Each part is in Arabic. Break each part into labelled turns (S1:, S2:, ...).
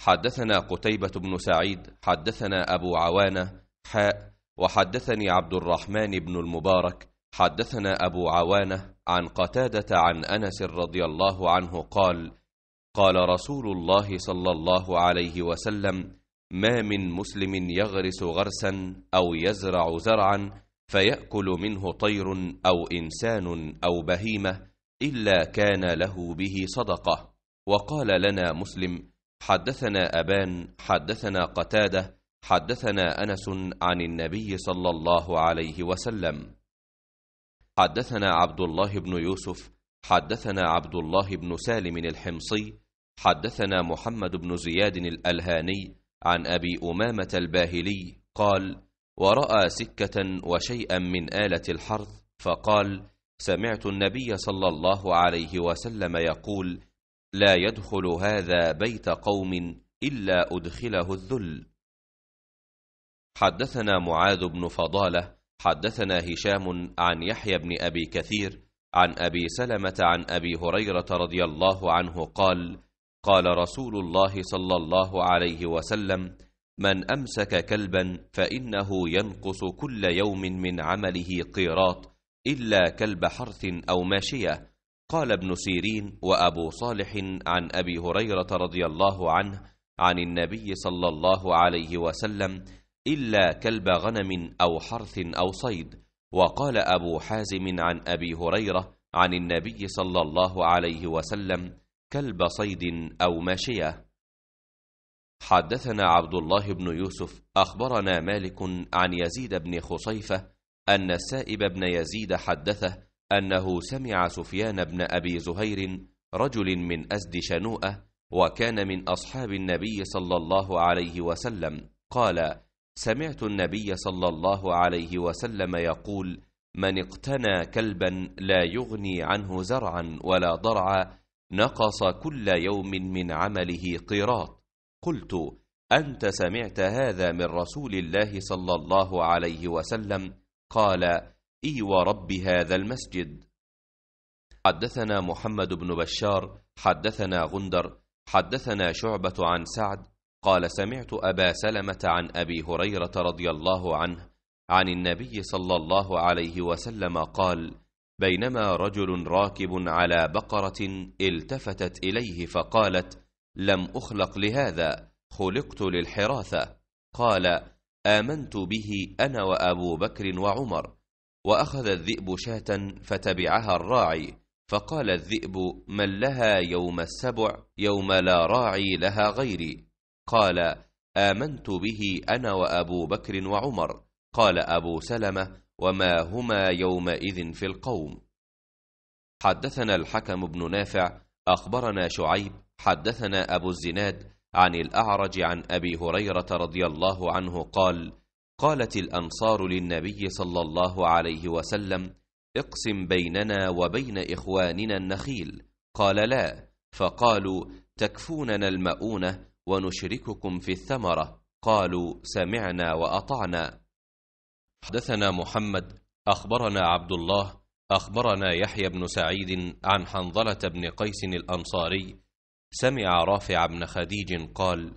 S1: حدثنا قتيبة بن سعيد حدثنا أبو عوانة حاء وحدثني عبد الرحمن بن المبارك حدثنا أبو عوانة عن قتادة عن أنس رضي الله عنه قال قال رسول الله صلى الله عليه وسلم ما من مسلم يغرس غرسا أو يزرع زرعا فيأكل منه طير أو إنسان أو بهيمة إلا كان له به صدقة وقال لنا مسلم حدثنا أبان حدثنا قتادة حدثنا أنس عن النبي صلى الله عليه وسلم حدثنا عبد الله بن يوسف حدثنا عبد الله بن سالم الحمصي حدثنا محمد بن زياد الألهاني عن أبي أمامة الباهلي قال ورأى سكة وشيئا من آلة الحرث فقال سمعت النبي صلى الله عليه وسلم يقول لا يدخل هذا بيت قوم إلا أدخله الذل حدثنا معاذ بن فضالة حدثنا هشام عن يحيى بن أبي كثير عن أبي سلمة عن أبي هريرة رضي الله عنه قال قال رسول الله صلى الله عليه وسلم من أمسك كلبا فإنه ينقص كل يوم من عمله قيراط إلا كلب حرث أو ماشية قال ابن سيرين وأبو صالح عن أبي هريرة رضي الله عنه عن النبي صلى الله عليه وسلم إلا كلب غنم أو حرث أو صيد وقال أبو حازم عن أبي هريرة عن النبي صلى الله عليه وسلم كلب صيد أو ماشية حدثنا عبد الله بن يوسف أخبرنا مالك عن يزيد بن خصيفة أن السائب بن يزيد حدثه أنه سمع سفيان بن أبي زهير رجل من اسد شنوءة وكان من أصحاب النبي صلى الله عليه وسلم قال سمعت النبي صلى الله عليه وسلم يقول من اقتنى كلبا لا يغني عنه زرعا ولا ضرعا نقص كل يوم من عمله قيراط قلت أنت سمعت هذا من رسول الله صلى الله عليه وسلم قال اي ورب هذا المسجد حدثنا محمد بن بشار حدثنا غندر حدثنا شعبة عن سعد قال سمعت أبا سلمة عن أبي هريرة رضي الله عنه عن النبي صلى الله عليه وسلم قال بينما رجل راكب على بقرة التفتت إليه فقالت لم أخلق لهذا خلقت للحراثة قال آمنت به أنا وأبو بكر وعمر وأخذ الذئب شاة فتبعها الراعي فقال الذئب من لها يوم السبع يوم لا راعي لها غيري قال آمنت به أنا وأبو بكر وعمر قال أبو سلمة وما هما يومئذ في القوم حدثنا الحكم بن نافع أخبرنا شعيب حدثنا أبو الزناد عن الأعرج عن أبي هريرة رضي الله عنه قال قالت الأنصار للنبي صلى الله عليه وسلم اقسم بيننا وبين إخواننا النخيل قال لا فقالوا تكفوننا المؤونة ونشرككم في الثمرة قالوا سمعنا وأطعنا حدثنا محمد أخبرنا عبد الله أخبرنا يحيى بن سعيد عن حنظلة بن قيس الأنصاري سمع رافع بن خديج قال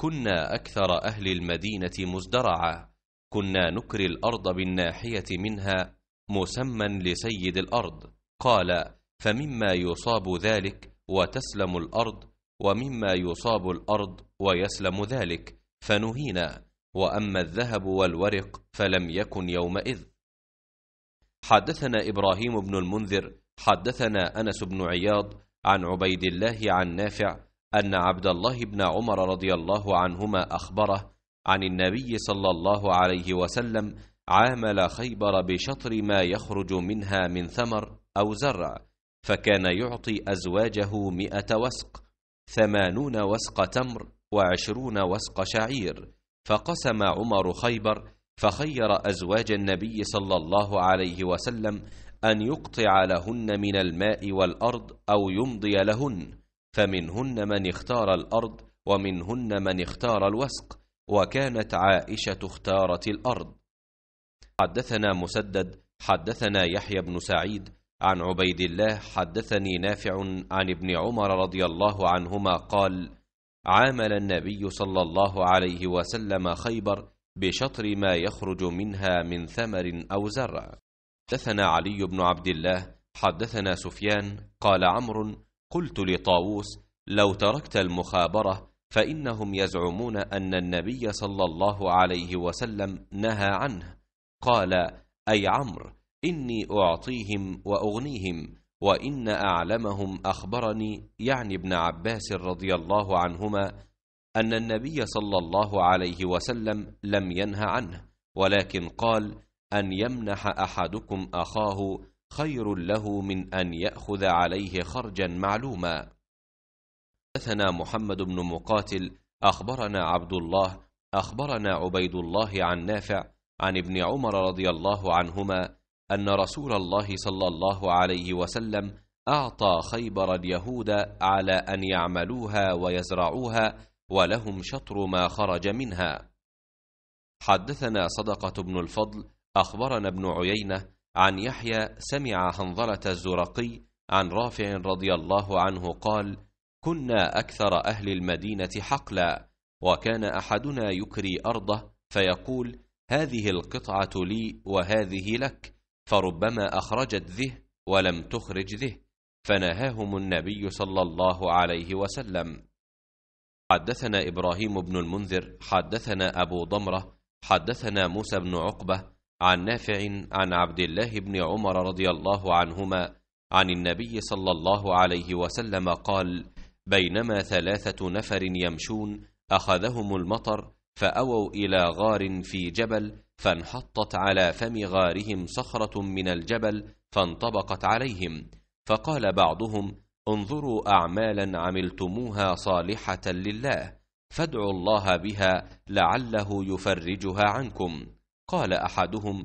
S1: كنا أكثر أهل المدينة مزدرعا كنا نكري الأرض بالناحية منها مسمى لسيد الأرض قال فمما يصاب ذلك وتسلم الأرض ومما يصاب الأرض ويسلم ذلك فنهينا وأما الذهب والورق فلم يكن يومئذ حدثنا إبراهيم بن المنذر حدثنا أنس بن عياض عن عبيد الله عن نافع أن عبد الله بن عمر رضي الله عنهما أخبره عن النبي صلى الله عليه وسلم عامل خيبر بشطر ما يخرج منها من ثمر أو زرع فكان يعطي أزواجه مئة وسق ثمانون وسق تمر وعشرون وسق شعير فقسم عمر خيبر فخير أزواج النبي صلى الله عليه وسلم أن يقطع لهن من الماء والأرض أو يمضي لهن فمنهن من اختار الأرض ومنهن من اختار الوسق وكانت عائشة اختارت الأرض حدثنا مسدد حدثنا يحيى بن سعيد عن عبيد الله حدثني نافع عن ابن عمر رضي الله عنهما قال عامل النبي صلى الله عليه وسلم خيبر بشطر ما يخرج منها من ثمر أو زرع حدثنا علي بن عبد الله حدثنا سفيان قال عمرو قلت لطاووس لو تركت المخابرة فانهم يزعمون ان النبي صلى الله عليه وسلم نهى عنه قال اي عمرو اني اعطيهم واغنيهم وان اعلمهم اخبرني يعني ابن عباس رضي الله عنهما ان النبي صلى الله عليه وسلم لم ينه عنه ولكن قال ان يمنح احدكم اخاه خير له من ان ياخذ عليه خرجا معلوما حدثنا محمد بن مقاتل أخبرنا عبد الله أخبرنا عبيد الله عن نافع عن ابن عمر رضي الله عنهما أن رسول الله صلى الله عليه وسلم أعطى خيبر اليهود على أن يعملوها ويزرعوها ولهم شطر ما خرج منها حدثنا صدقة بن الفضل أخبرنا ابن عيينة عن يحيى سمع حنظلة الزرقي عن رافع رضي الله عنه قال كنا أكثر أهل المدينة حقلا وكان أحدنا يكري أرضه فيقول هذه القطعة لي وهذه لك فربما أخرجت ذه ولم تخرج ذه فنهاهم النبي صلى الله عليه وسلم حدثنا إبراهيم بن المنذر حدثنا أبو ضمرة حدثنا موسى بن عقبة عن نافع عن عبد الله بن عمر رضي الله عنهما عن النبي صلى الله عليه وسلم قال بينما ثلاثة نفر يمشون أخذهم المطر فأووا إلى غار في جبل فانحطت على فم غارهم صخرة من الجبل فانطبقت عليهم فقال بعضهم انظروا أعمالا عملتموها صالحة لله فادعوا الله بها لعله يفرجها عنكم قال أحدهم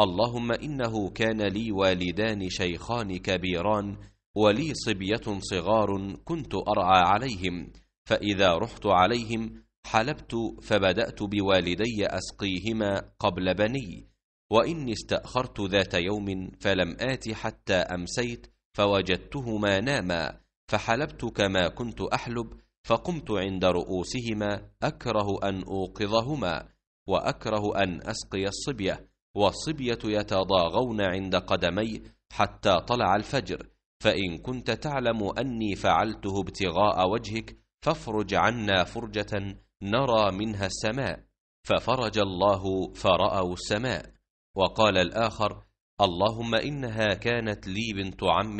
S1: اللهم إنه كان لي والدان شيخان كبيران ولي صبية صغار كنت أرعى عليهم فإذا رحت عليهم حلبت فبدأت بوالدي أسقيهما قبل بني وإني استأخرت ذات يوم فلم آت حتى أمسيت فوجدتهما ناما فحلبت كما كنت أحلب فقمت عند رؤوسهما أكره أن أوقظهما وأكره أن أسقي الصبية والصبية يتضاغون عند قدمي حتى طلع الفجر فإن كنت تعلم أني فعلته ابتغاء وجهك فافرج عنا فرجة نرى منها السماء ففرج الله فرأوا السماء وقال الآخر اللهم إنها كانت لي بنت عم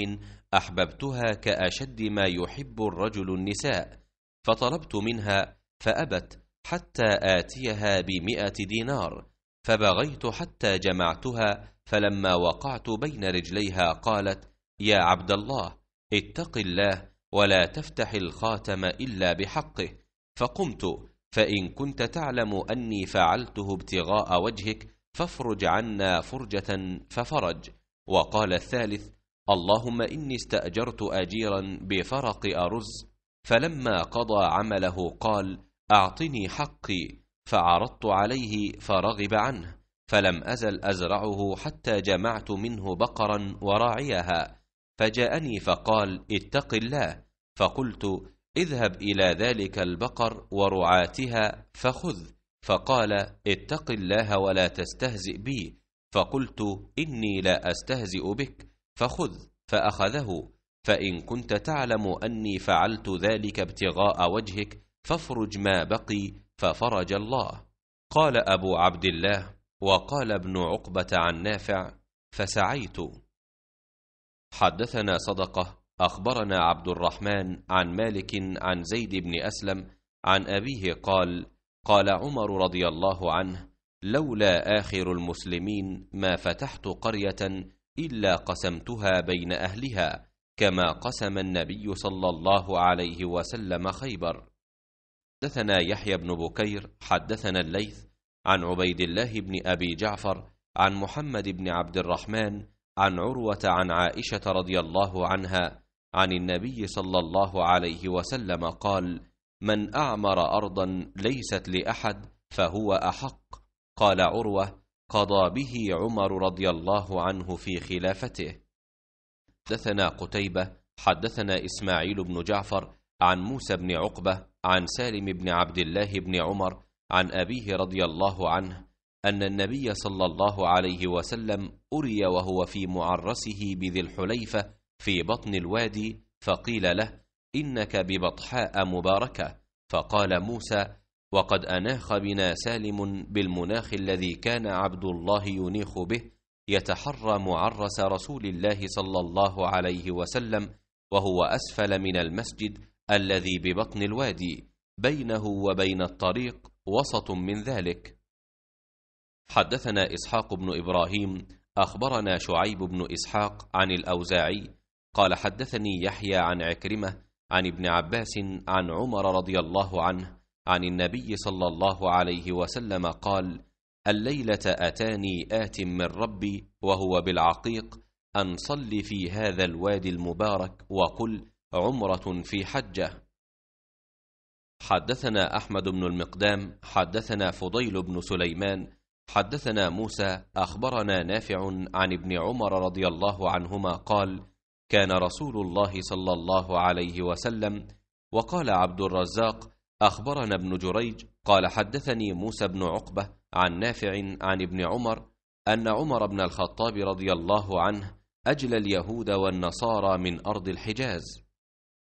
S1: أحببتها كأشد ما يحب الرجل النساء فطلبت منها فأبت حتى آتيها بمئة دينار فبغيت حتى جمعتها فلما وقعت بين رجليها قالت يا عبد الله اتق الله ولا تفتح الخاتم إلا بحقه فقمت فإن كنت تعلم أني فعلته ابتغاء وجهك فافرج عنا فرجة ففرج وقال الثالث اللهم إني استأجرت أجيرا بفرق أرز فلما قضى عمله قال أعطني حقي فعرضت عليه فرغب عنه فلم أزل أزرعه حتى جمعت منه بقرا وراعيها فجاءني فقال اتق الله فقلت اذهب إلى ذلك البقر ورعاتها فخذ فقال اتق الله ولا تستهزئ بي فقلت إني لا أستهزئ بك فخذ فأخذه فإن كنت تعلم أني فعلت ذلك ابتغاء وجهك فافرج ما بقي ففرج الله قال أبو عبد الله وقال ابن عقبة عن نافع فسعيت حدثنا صدقة أخبرنا عبد الرحمن عن مالك عن زيد بن أسلم عن أبيه قال قال عمر رضي الله عنه لولا آخر المسلمين ما فتحت قرية إلا قسمتها بين أهلها كما قسم النبي صلى الله عليه وسلم خيبر حدثنا يحيى بن بكير حدثنا الليث عن عبيد الله بن أبي جعفر عن محمد بن عبد الرحمن عن عروة عن عائشة رضي الله عنها عن النبي صلى الله عليه وسلم قال: من أعمر أرضا ليست لأحد فهو أحق. قال عروة: قضى به عمر رضي الله عنه في خلافته. حدثنا قتيبة، حدثنا إسماعيل بن جعفر عن موسى بن عقبة، عن سالم بن عبد الله بن عمر، عن أبيه رضي الله عنه أن النبي صلى الله عليه وسلم أري وهو في معرسه بذي الحليفة في بطن الوادي فقيل له إنك ببطحاء مباركة فقال موسى وقد أناخ بنا سالم بالمناخ الذي كان عبد الله ينيخ به يتحرى معرس رسول الله صلى الله عليه وسلم وهو أسفل من المسجد الذي ببطن الوادي بينه وبين الطريق وسط من ذلك حدثنا إسحاق بن إبراهيم أخبرنا شعيب بن إسحاق عن الأوزاعي قال حدثني يحيى عن عكرمة عن ابن عباس عن عمر رضي الله عنه عن النبي صلى الله عليه وسلم قال الليلة أتاني آت من ربي وهو بالعقيق أن صل في هذا الوادي المبارك وقل عمرة في حجة حدثنا أحمد بن المقدام حدثنا فضيل بن سليمان حدثنا موسى أخبرنا نافع عن ابن عمر رضي الله عنهما قال كان رسول الله صلى الله عليه وسلم وقال عبد الرزاق أخبرنا ابن جريج قال حدثني موسى بن عقبة عن نافع عن ابن عمر أن عمر بن الخطاب رضي الله عنه أجل اليهود والنصارى من أرض الحجاز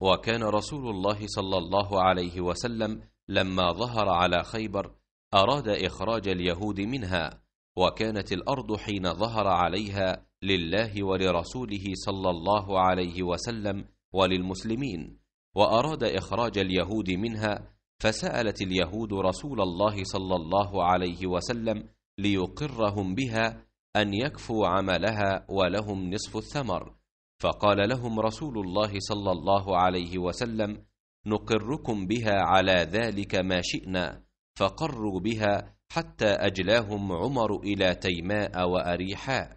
S1: وكان رسول الله صلى الله عليه وسلم لما ظهر على خيبر أراد إخراج اليهود منها وكانت الأرض حين ظهر عليها لله ولرسوله صلى الله عليه وسلم وللمسلمين وأراد إخراج اليهود منها فسألت اليهود رسول الله صلى الله عليه وسلم ليقرهم بها أن يكفوا عملها ولهم نصف الثمر فقال لهم رسول الله صلى الله عليه وسلم نقركم بها على ذلك ما شئنا فقروا بها حتى أجلاهم عمر إلى تيماء وأريحاء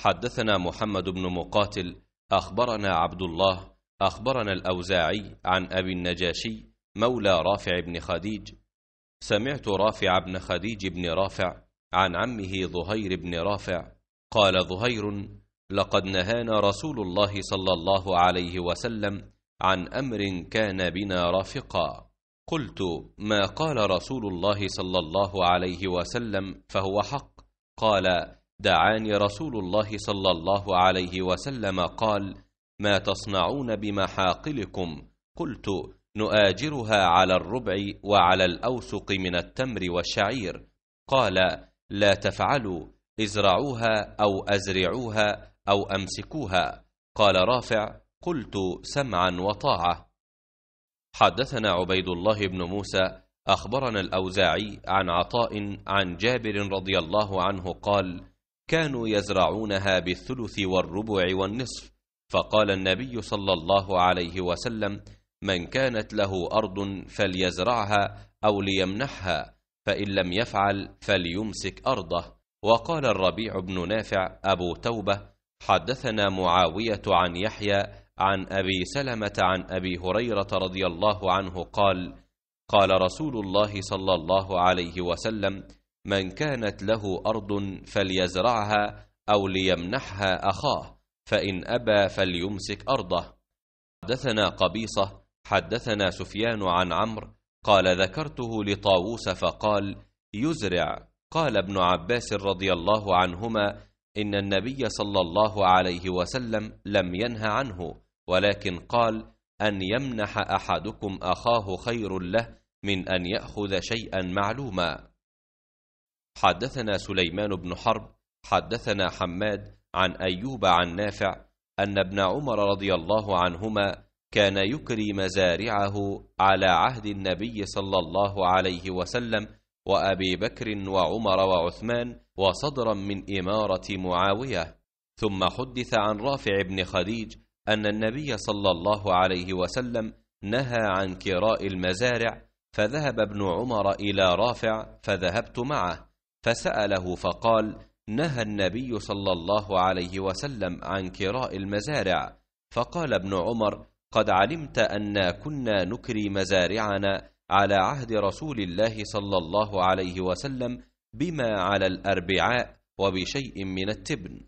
S1: حدثنا محمد بن مقاتل أخبرنا عبد الله أخبرنا الأوزاعي عن أبي النجاشي مولى رافع بن خديج سمعت رافع بن خديج بن رافع عن عمه ظهير بن رافع قال ظهير لقد نهانا رسول الله صلى الله عليه وسلم عن أمر كان بنا رافقا قلت ما قال رسول الله صلى الله عليه وسلم فهو حق قال دعاني رسول الله صلى الله عليه وسلم قال ما تصنعون بمحاقلكم قلت نؤاجرها على الربع وعلى الاوسق من التمر والشعير قال لا تفعلوا ازرعوها او ازرعوها او امسكوها قال رافع قلت سمعا وطاعه حدثنا عبيد الله بن موسى أخبرنا الأوزاعي عن عطاء عن جابر رضي الله عنه قال كانوا يزرعونها بالثلث والربع والنصف فقال النبي صلى الله عليه وسلم من كانت له أرض فليزرعها أو ليمنحها فإن لم يفعل فليمسك أرضه وقال الربيع بن نافع أبو توبة حدثنا معاوية عن يحيى عن أبي سلمة عن أبي هريرة رضي الله عنه قال قال رسول الله صلى الله عليه وسلم من كانت له أرض فليزرعها أو ليمنحها أخاه فإن أبى فليمسك أرضه حدثنا قبيصة حدثنا سفيان عن عمرو قال ذكرته لطاووس فقال يزرع قال ابن عباس رضي الله عنهما إن النبي صلى الله عليه وسلم لم ينه عنه ولكن قال أن يمنح أحدكم أخاه خير له من أن يأخذ شيئا معلوما حدثنا سليمان بن حرب حدثنا حماد عن أيوب عن نافع أن ابن عمر رضي الله عنهما كان يكري مزارعه على عهد النبي صلى الله عليه وسلم وأبي بكر وعمر وعثمان وصدرا من إمارة معاوية ثم حدث عن رافع بن خديج أن النبي صلى الله عليه وسلم نهى عن كراء المزارع فذهب ابن عمر إلى رافع فذهبت معه فسأله فقال نهى النبي صلى الله عليه وسلم عن كراء المزارع فقال ابن عمر قد علمت أنا كنا نكري مزارعنا على عهد رسول الله صلى الله عليه وسلم بما على الأربعاء وبشيء من التبن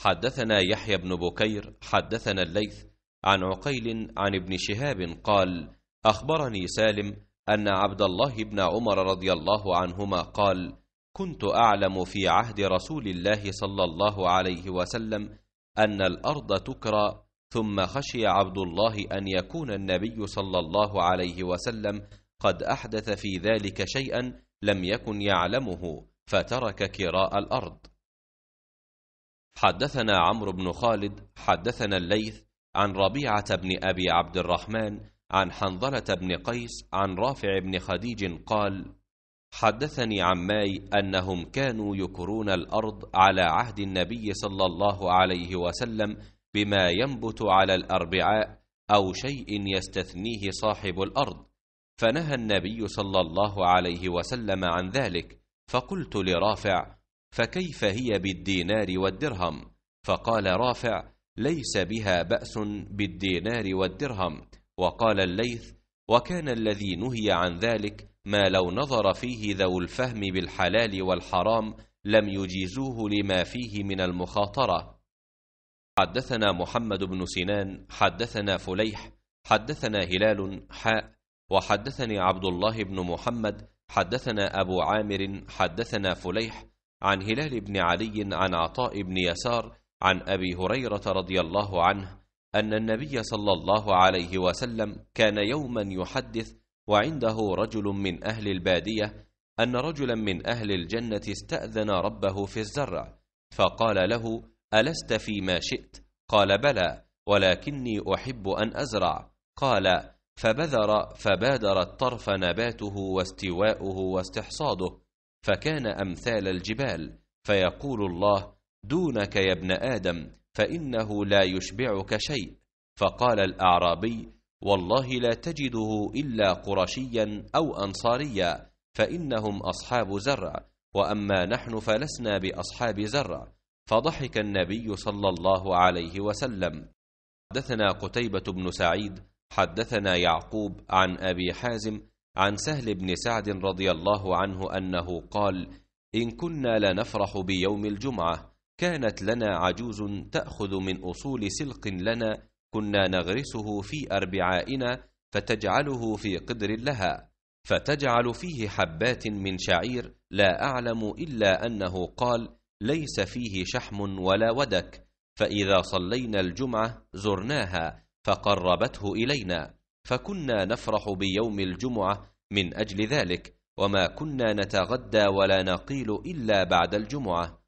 S1: حدثنا يحيى بن بكير حدثنا الليث عن عقيل عن ابن شهاب قال أخبرني سالم أن عبد الله بن عمر رضي الله عنهما قال كنت أعلم في عهد رسول الله صلى الله عليه وسلم أن الأرض تكرى ثم خشي عبد الله أن يكون النبي صلى الله عليه وسلم قد أحدث في ذلك شيئا لم يكن يعلمه فترك كراء الأرض حدثنا عمرو بن خالد حدثنا الليث عن ربيعة بن أبي عبد الرحمن عن حنظلة بن قيس عن رافع بن خديج قال حدثني عماي أنهم كانوا يكرون الأرض على عهد النبي صلى الله عليه وسلم بما ينبت على الأربعاء أو شيء يستثنيه صاحب الأرض فنهى النبي صلى الله عليه وسلم عن ذلك فقلت لرافع فكيف هي بالدينار والدرهم فقال رافع ليس بها بأس بالدينار والدرهم وقال الليث وكان الذي نهي عن ذلك ما لو نظر فيه ذو الفهم بالحلال والحرام لم يجيزوه لما فيه من المخاطرة حدثنا محمد بن سنان حدثنا فليح حدثنا هلال حاء وحدثني عبد الله بن محمد حدثنا أبو عامر حدثنا فليح عن هلال بن علي عن عطاء بن يسار عن أبي هريرة رضي الله عنه أن النبي صلى الله عليه وسلم كان يوما يحدث وعنده رجل من أهل البادية أن رجلا من أهل الجنة استأذن ربه في الزرع فقال له ألست فيما شئت؟ قال بلى ولكني أحب أن أزرع قال فبذر فبادر الطرف نباته واستواؤه واستحصاده فكان أمثال الجبال فيقول الله دونك يا ابن آدم فإنه لا يشبعك شيء فقال الأعرابي والله لا تجده إلا قرشيا أو أنصاريا فإنهم أصحاب زرع وأما نحن فلسنا بأصحاب زرع فضحك النبي صلى الله عليه وسلم حدثنا قتيبة بن سعيد حدثنا يعقوب عن أبي حازم عن سهل بن سعد رضي الله عنه أنه قال إن كنا لنفرح بيوم الجمعة كانت لنا عجوز تأخذ من أصول سلق لنا كنا نغرسه في أربعائنا فتجعله في قدر لها فتجعل فيه حبات من شعير لا أعلم إلا أنه قال ليس فيه شحم ولا ودك فإذا صلينا الجمعة زرناها فقربته إلينا فكنا نفرح بيوم الجمعة من أجل ذلك وما كنا نتغدى ولا نقيل إلا بعد الجمعة